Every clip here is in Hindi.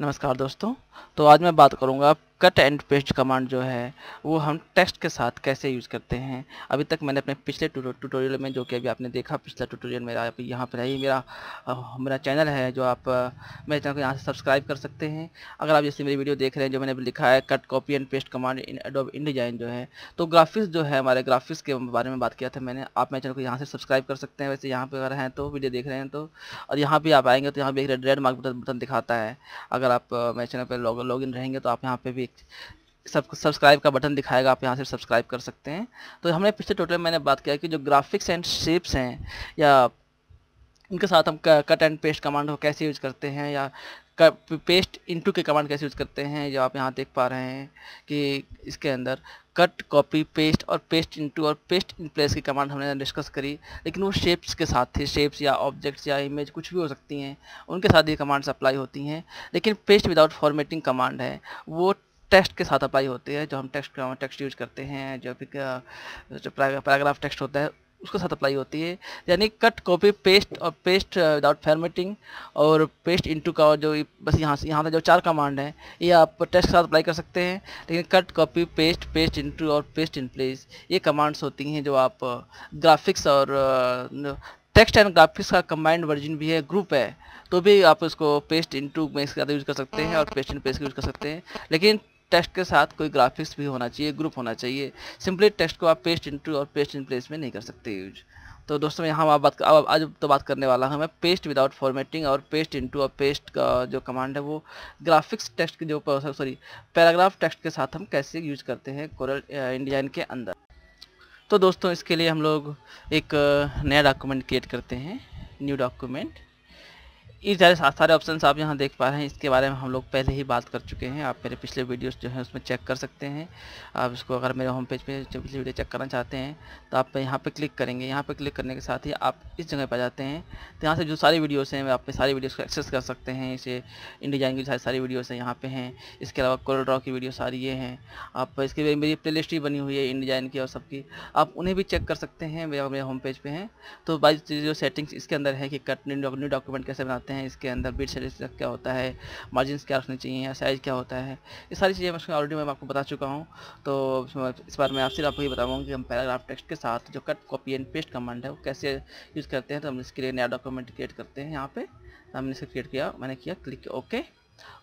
नमस्कार दोस्तों तो आज मैं बात करूंगा कट एंड पेस्ट कमांड जो है वो हम टेक्स्ट के साथ कैसे यूज़ करते हैं अभी तक मैंने अपने पिछले ट्यूटोरियल में जो कि अभी आपने देखा पिछला ट्यूटोरियल मेरा यहाँ पर है ये मेरा मेरा चैनल है जो आप मेरे चैनल को यहाँ से सब्सक्राइब कर सकते हैं अगर आप जैसे मेरी वीडियो देख रहे हैं जो मैंने अभी लिखा है cut copy and paste command in Adobe InDesign जो है तो ग्राफिक्स जो है हमारे ग्राफिक्स के बारे में बात किया था मैंने आप मेरे चैनल को यहाँ से सब्सक्राइब कर सकते हैं वैसे यहाँ पर अगर हैं तो वीडियो देख रहे हैं तो और यहाँ पर आप आएंगे तो यहाँ पर एक रेड मार्क बटन दिखाता है अगर आप मेरे चैनल पर लॉग इन रहेंगे तो आप यहाँ पर भी एक सब सब्सक्राइब का बटन दिखाएगा आप यहाँ से सब्सक्राइब कर सकते हैं तो हमने पिछले टोटल मैंने बात किया कि जो ग्राफिक्स एंड शेप्स हैं या इनके साथ हम कट एंड पेस्ट कमांड को कैसे यूज करते हैं या पेस्ट इनटू के कमांड कैसे यूज करते हैं जो आप यहाँ देख पा रहे हैं कि इसके अंदर कट कॉपी पेस्ट और पेस्ट इनटू और पेस्ट इन प्लेस की कमांड हमने डिस्कस करी लेकिन वो शेप्स के साथ थे शेप्स या ऑब्जेक्ट्स या इमेज कुछ भी हो सकती हैं उनके साथ ये कमांड्स अप्लाई होती हैं लेकिन पेस्ट विदाउट फॉर्मेटिंग कमांड है वो टेक्स्ट के साथ अप्लाई होती है जो हम टेक्स्ट टेक्स्ट यूज करते हैं जो भी जो पैराग्राफ टेक्स्ट होता है उसके साथ अप्लाई होती है यानी कट कॉपी पेस्ट और पेस्ट विदाउट फॉर्मेटिंग और पेस्ट इनटू का जो बस यहाँ से यहाँ से जो चार कमांड है ये आप टेस्ट के साथ अप्लाई कर सकते हैं लेकिन cut copy paste paste into और पेस्ट इन प्लेस ये कमांड्स होती हैं जो आप ग्राफिक्स और टेक्स्ट एंड ग्राफिक्स का कम्बाइंड वर्जन भी है ग्रुप है तो भी आप उसको पेस्ट इनटू में इसके साथ यूज़ कर सकते हैं और पेस्ट इन प्लेस यूज़ कर सकते हैं लेकिन टेक्स्ट के साथ कोई ग्राफिक्स भी होना चाहिए ग्रुप होना चाहिए सिंपली टेक्स्ट को आप पेस्ट इनटू और पेस्ट इन प्लेस में नहीं कर सकते यूज तो दोस्तों यहाँ आप बात अब आज तो बात करने वाला हूँ मैं पेस्ट विदाउट फॉर्मेटिंग और पेस्ट इनटू और पेस्ट का जो कमांड है वो ग्राफिक्स टेक्स्ट के जो सॉरी पैराग्राफ टेक्स्ट के साथ हम कैसे यूज करते हैं कोरल इंडिजाइन के अंदर तो दोस्तों इसके लिए हम लोग एक नया डॉक्यूमेंट क्रिएट करते हैं न्यू डॉक्यूमेंट ये सारे सारे ऑप्शन आप यहाँ देख पा रहे हैं इसके बारे में हम लोग पहले ही बात कर चुके हैं आप मेरे पिछले वीडियोस जो हैं उसमें चेक कर सकते हैं आप इसको अगर मेरे होम पेज पे जो पिछले वीडियो चेक करना चाहते हैं तो आप यहाँ पे क्लिक करेंगे यहाँ पे क्लिक करने के साथ ही आप इस जगह पर जाते हैं तो यहाँ से जो सारी वीडियोज़ हैं आप सारी वीडियोज़ को एक्सेस कर सकते हैं इसे इन डिजाइन की सारी सारी वीडियोज़ हैं यहाँ पर हैं इसके अलावा कोल ड्रॉ की वीडियो सारी ये हैं आप लिए मेरी प्ले ही बनी हुई है इन डिजाइन की और सबकी आप उन्हें भी चेक कर सकते हैं मेरे होम पेज पर हैं तो बाई जो सेटिंग्स इसके अंदर है कि कट न्यू डॉक्यूमेंट कैसे बनाते करते हैं इसके अंदर बीट साइज क्या होता है मार्जिन क्या रखने चाहिए या साइज़ क्या होता है ये सारी चीज़ें ऑलरेडी मैं आपको बता चुका हूँ तो इस बार मैं आप सिर्फ आपको ये बताऊँगा कि हम पैराग्राफ टेक्स्ट के साथ जो cut copy and paste command है वो कैसे यूज़ करते हैं तो हम इसके लिए नया डॉक्यूमेंट क्रिएट करते हैं यहाँ पर तो हमने इसे क्रिएट किया मैंने किया क्लिक ओके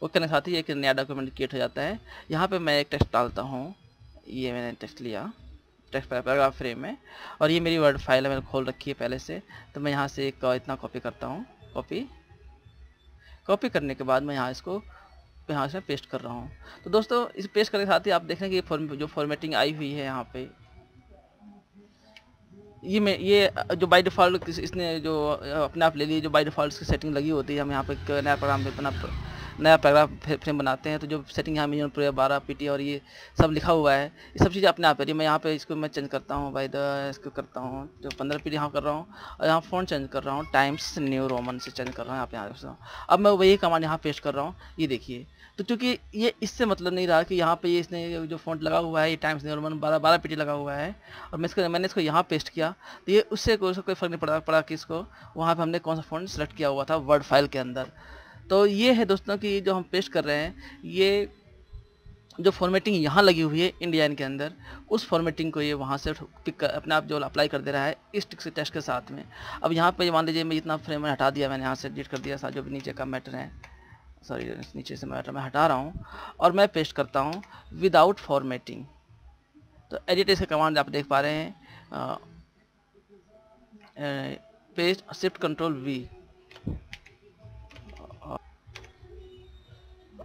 ओके करने के साथ ही एक नया डॉक्यूमेंट क्रिएट हो जाता है यहाँ पर मैं एक टेक्स्ट डालता हूँ ये मैंने टेक्स्ट लिया टेक्स्ट पैराग्राफ फ्रेम में और ये मेरी वर्ड फाइल है मैंने खोल रखी है पहले से तो मैं यहाँ से एक इतना कॉपी करता हूँ कॉपी कॉपी करने के बाद मैं यहाँ इसको यहाँ से पेस्ट कर रहा हूँ तो दोस्तों इस पेस्ट करने के साथ ही आप देखें कि फॉर्म जो फॉर्मेटिंग आई हुई है यहाँ पे ये मैं ये जो बाई डिफ़ॉल्ट इसने जो अपने आप ले लिए जो बाई डिफ़ॉल्ट की सेटिंग लगी होती है हम यहाँ पे नया प्रोग्राम अपना नया पैराग्राफ फ्रेम बनाते हैं तो जो सेटिंग यहाँ मिनिमम प्रेयर बारह पी और ये सब लिखा हुआ है ये सब चीज़ें अपने आप है मैं यहाँ पे इसको मैं चेंज करता हूँ बाई द इसको करता हूँ जो पंद्रह पी यहाँ कर रहा हूँ और यहाँ फ़ोन चेंज कर रहा हूँ टाइम्स न्यू रोमन से चेंज कर रहा हूँ आप यहाँ से अब मैं वही कमान यहाँ पेश कर रहा हूँ ये देखिए तो चूँकि ये इससे मतलब नहीं रहा कि यहाँ पे इसने जो फॉन्ट लगा हुआ है ये टाइम्स न्यू रोमन बारह बारह पी लगा हुआ है और मैं इसको मैंने इसको यहाँ पेस्ट किया तो ये उससे कोई फर्क नहीं पड़ा पड़ा कि इसको वहाँ पर हमने कौन सा फॉन्ट सेलेक्ट किया हुआ था वर्ड फाइल के अंदर तो ये है दोस्तों कि जो हम पेस्ट कर रहे हैं ये जो फॉर्मेटिंग यहाँ लगी हुई है इंडियन के अंदर उस फॉर्मेटिंग को ये वहाँ से पिक कर अपने आप जो अप्लाई कर दे रहा है इस टेस्ट के साथ में अब यहाँ पे मान लीजिए मैं इतना फ्रेम हटा दिया मैंने यहाँ से एडिट कर दिया साथ जो भी नीचे का मैटर है सॉरी नीचे से मैटर मैं हटा रहा हूँ और मैं पेस्ट करता हूँ विदाउट फॉर्मेटिंग तो एडिट इसके कमांड आप देख पा रहे हैं पेस्ट शिफ्ट कंट्रोल वी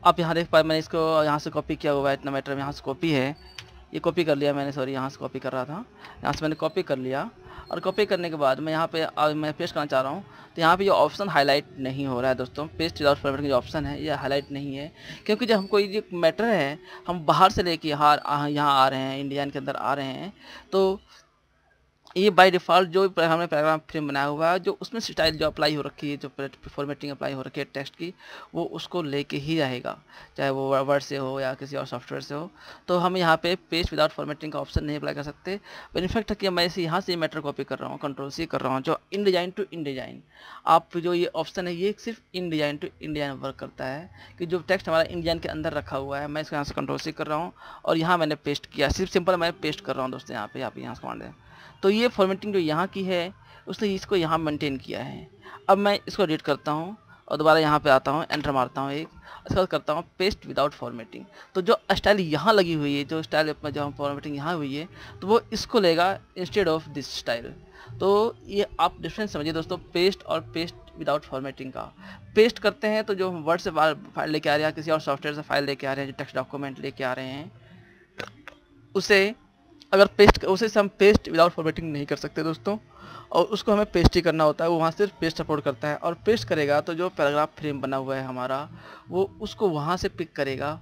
आप यहाँ देख पाए मैंने इसको यहाँ से कॉपी किया हुआ है इतना मैटर यहाँ से कॉपी है ये कॉपी कर लिया मैंने सॉरी यहाँ से कॉपी कर रहा था यहाँ से मैंने कॉपी कर लिया और कॉपी करने के बाद मैं यहाँ पे अब मैं पेस्ट करना चाह रहा हूँ तो यहाँ पे ये ऑप्शन हाईलाइट नहीं हो रहा है दोस्तों पेस्ट विदाउट फॉर्मेट का जो ऑप्शन है ये हाईलाइट नहीं है क्योंकि जब हमको ये मैटर है हम बाहर से लेके यहाँ यहाँ आ रहे हैं इंडियन के अंदर आ रहे हैं तो ये बाय डिफ़ॉल्ट जो हमने पैराग्राफ फ्रेम बनाया हुआ है जो उसमें स्टाइल जो अप्लाई हो रखी है जो फॉर्मेटिंग अप्लाई हो रखी है टेक्स्ट की वो उसको लेके ही रहेगा चाहे वो वर्ड से हो या किसी और सॉफ्टवेयर से हो तो हम यहाँ पे पेस्ट विदाउट फॉर्मेटिंग का ऑप्शन नहीं अप्लाई कर सकते इनफैक्ट कि मैं इसे यहाँ से मैटर कॉपी कर रहा हूँ कंट्रोल सी कर रहा हूँ जो InDesign to InDesign आप जो ये ऑप्शन है ये सिर्फ InDesign to InDesign work करता है कि जो टेक्स्ट हमारा इन डिजाइन के अंदर रखा हुआ है मैं इसको यहाँ से कंट्रोल सी कर रहा हूँ और यहाँ मैंने पेस्ट किया सिर्फ सिंपल मैं पेस्ट कर रहा हूँ दोस्तों यहाँ पर आप यहाँ से मान दें तो ये ये फॉर्मेटिंग जो यहाँ की है उसने इसको यहाँ मेंटेन किया है अब मैं इसको एडिट करता हूँ और दोबारा यहाँ पे आता हूँ एंटर मारता हूँ एक उसके बाद करता हूँ पेस्ट विदाउट फॉर्मेटिंग तो जो स्टाइल यहाँ लगी हुई है जो स्टाइल अपना जो फॉर्मेटिंग यहाँ हुई है तो वो इसको लेगा इंस्टेड ऑफ दिस स्टाइल तो ये आप डिफरेंस समझिए दोस्तों पेस्ट और पेस्ट विदाउट फॉर्मेटिंग का पेस्ट करते हैं तो जो हम वर्ड से फाइल लेके आ रहे हैं किसी और सॉफ्टवेयर से फाइल लेके आ रहे हैं जो टेक्स्ट डॉक्यूमेंट लेके आ रहे हैं उसे अगर पेस्ट उसे हम पेस्ट विदाउट फॉर्मेटिंग नहीं कर सकते दोस्तों और उसको हमें पेस्ट ही करना होता है वो वहाँ सिर्फ पेस्ट अपलोड करता है और पेस्ट करेगा तो जो पैराग्राफ फ्रेम बना हुआ है हमारा वो उसको वहाँ से पिक करेगा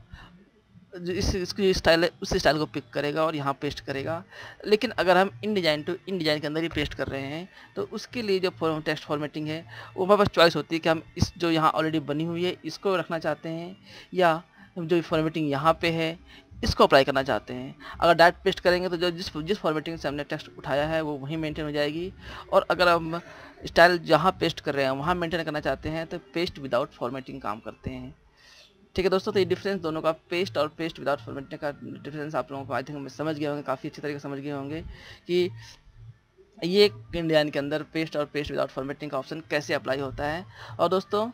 जो इस इसकी स्टाइल है उस स्टाइल को पिक करेगा और यहाँ पेस्ट करेगा लेकिन अगर हम InDesign to InDesign के अंदर ही पेस्ट कर रहे हैं तो उसके लिए जो फॉर्म टेक्स्ट फॉर्मेटिंग है वो हमारे पास चॉइस होती है कि हम इस जो यहाँ ऑलरेडी बनी हुई है इसको रखना चाहते हैं या जो फॉर्मेटिंग यहाँ पे है इसको अप्लाई करना चाहते हैं अगर डायरेक्ट पेस्ट करेंगे तो जो जिस जिस फॉर्मेटिंग से हमने टेक्स्ट उठाया है वो वहीं मेंटेन हो जाएगी और अगर हम स्टाइल जहाँ पेस्ट कर रहे हैं वहाँ मेंटेन करना चाहते हैं तो पेस्ट विदाउट फॉर्मेटिंग काम करते हैं ठीक है दोस्तों तो ये डिफरेंस हम्म। दोनों का पेस्ट और पेस्ट विदाउट फॉर्मेटिंग का डिफरेंस आप लोगों को आई थिंक समझ गए होंगे काफ़ी अच्छी तरीके से समझ गए होंगे कि ये इंडियन के अंदर पेस्ट और पेस्ट विदाउट फॉर्मेटिंग का ऑप्शन कैसे अप्लाई होता है और दोस्तों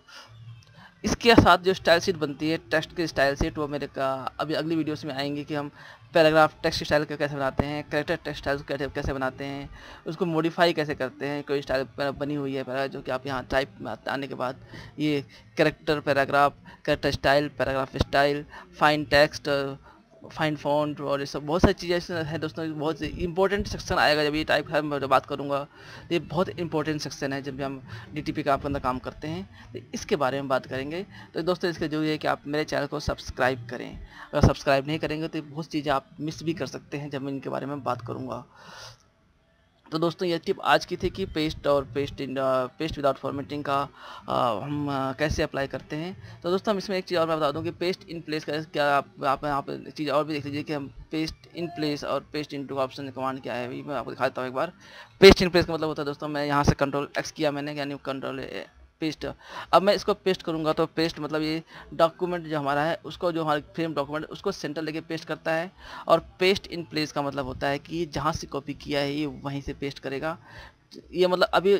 इसके साथ जो स्टाइल शीट बनती है टेक्स्ट की स्टाइल शीट वो मेरे का अभी अगली वीडियोस में आएंगे कि हम पैराग्राफ टेक्स्ट स्टाइल को कैसे बनाते हैं करेक्टर टेक्स्ट स्टाइल कैसे बनाते हैं उसको मॉडिफाई कैसे करते हैं कोई स्टाइल बनी हुई है जो कि आप यहाँ टाइप में आने के बाद ये character paragraph character style paragraph style fine text fine font और ये सब बहुत सारी चीज़ें हैं दोस्तों बहुत इंपॉर्टेंट सेक्शन आएगा जब ये टाइप का मैं बात करूँगा ये बहुत इंपॉर्टेंट सेक्शन है जब भी हम डी टी पी का आपके अंदर काम करते हैं तो इसके बारे में बात करेंगे तो दोस्तों इसका जरूरी है कि आप मेरे चैनल को सब्सक्राइब करें अगर सब्सक्राइब नहीं करेंगे तो बहुत चीज़ें आप मिस भी कर सकते हैं जब मैं इनके बारे में बात करूँगा तो दोस्तों ये टिप आज की थी कि पेस्ट और paste in paste without formatting का आ, हम आ, कैसे अप्लाई करते हैं तो दोस्तों हम इसमें एक चीज़ और मैं बता दूँ कि पेस्ट इन प्लेस का क्या आप आप यहाँ पर चीज़ और भी देख लीजिए कि हम पेस्ट इन प्लेस और paste into option command क्या है मैं आपको दिखा देता हूँ एक बार पेस्ट इन प्लेस का मतलब होता है दोस्तों मैं यहाँ से कंट्रोल एक्स किया मैंने यानी कंट्रोल पेस्ट अब मैं इसको पेस्ट करूंगा तो पेस्ट मतलब ये डॉक्यूमेंट जो हमारा है उसको जो हमारा फ्रेम डॉक्यूमेंट उसको सेंटर लेके पेस्ट करता है और पेस्ट इन प्लेस का मतलब होता है कि जहाँ से कॉपी किया है ये वहीं से पेस्ट करेगा ये मतलब अभी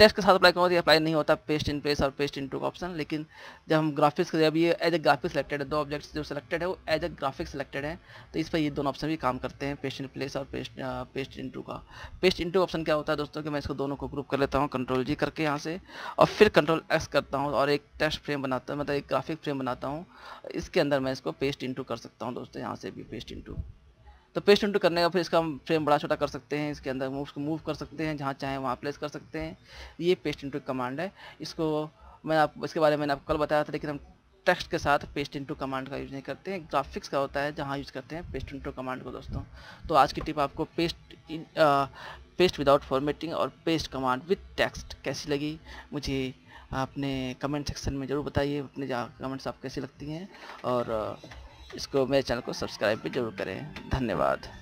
टेक्स्ट के साथ अप्लाई करो तो अप्लाई नहीं होता पेस्ट इन प्लेस और पेस्ट इन टू का ऑप्शन लेकिन जब हम ग्राफिक्स जब ये एज ए ग्राफिक सेलेक्टेड है दो ऑब्जेक्ट्स जो सिलेक्टेड है वो एज ए ग्राफिक सेलेक्टेड है तो इस पर ये दोनों ऑप्शन भी काम करते हैं पेस्ट इन प्लेस और पेस्ट पेस्ट इन टू का पेस्ट इन टू ऑप्शन क्या होता है दोस्तों कि मैं इसको दोनों को ग्रुप कर लेता हूँ कंट्रोल जी करके यहाँ से और फिर कंट्रोल एक्स करता हूँ और एक टेक्स्ट फ्रेम बनाता हूँ मतलब एक ग्राफिक फ्रेम बनाता हूँ इसके अंदर मैं इसको पेस्ट इन कर सकता हूँ दोस्तों यहाँ से भी पेस्ट इन तो पेस्ट इंटू करने का फिर इसका हम फ्रेम बड़ा छोटा कर सकते हैं इसके अंदर उसको मूव कर सकते हैं जहाँ चाहें वहाँ प्लेस कर सकते हैं ये पेस्ट इंटू कमांड है इसको मैं आप इसके बारे में मैंने आपको कल बताया था लेकिन हम टेक्स्ट के साथ पेस्ट इंटू कमांड का यूज़ नहीं करते हैं ग्राफिक्स का होता है जहाँ यूज़ करते हैं पेस्ट इंटू कमांड को दोस्तों तो आज की टिप आपको paste in, paste without formatting और पेस्ट कमांड विथ टेक्स्ट कैसी लगी मुझे अपने कमेंट सेक्शन में ज़रूर बताइए अपने कमेंट्स आप कैसी लगती हैं और इसको मेरे चैनल को सब्सक्राइब भी जरूर करें धन्यवाद